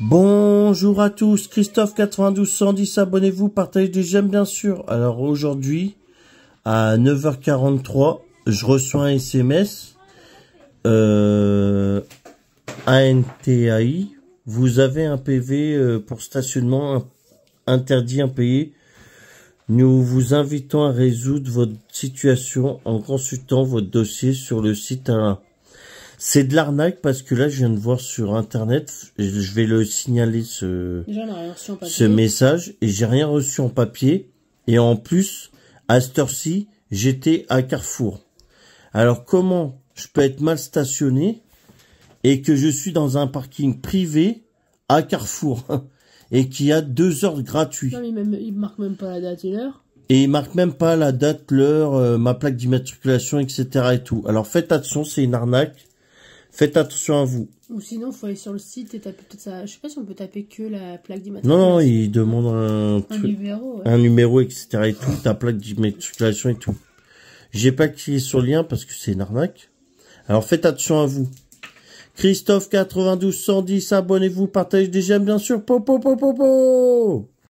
Bonjour à tous, Christophe 9210, abonnez-vous, partagez des j'aime bien sûr. Alors aujourd'hui, à 9h43, je reçois un SMS euh, ANTAI. Vous avez un PV euh, pour stationnement interdit impayé. Nous vous invitons à résoudre votre situation en consultant votre dossier sur le site 1 c'est de l'arnaque parce que là, je viens de voir sur Internet, je vais le signaler ce, ce message, et j'ai rien reçu en papier. Et en plus, à cette heure-ci, j'étais à Carrefour. Alors comment je peux être mal stationné et que je suis dans un parking privé à Carrefour et qui a deux heures gratuites. Non, mais marque même pas la date et l'heure. Et il marque même pas la date, l'heure, euh, ma plaque d'immatriculation, etc. et tout. Alors faites attention, c'est une arnaque. Faites attention à vous. Ou sinon, il faut aller sur le site et taper peut-être ça. Je sais pas si on peut taper que la plaque d'immatriculation. Non, non, il demande un, numéro, un numéro, etc. et tout, ta plaque d'immatriculation et tout. J'ai pas cliqué sur le lien parce que c'est une arnaque. Alors faites attention à vous. Christophe 9210 abonnez-vous, partagez des j'aime bien sûr. Popo, popo.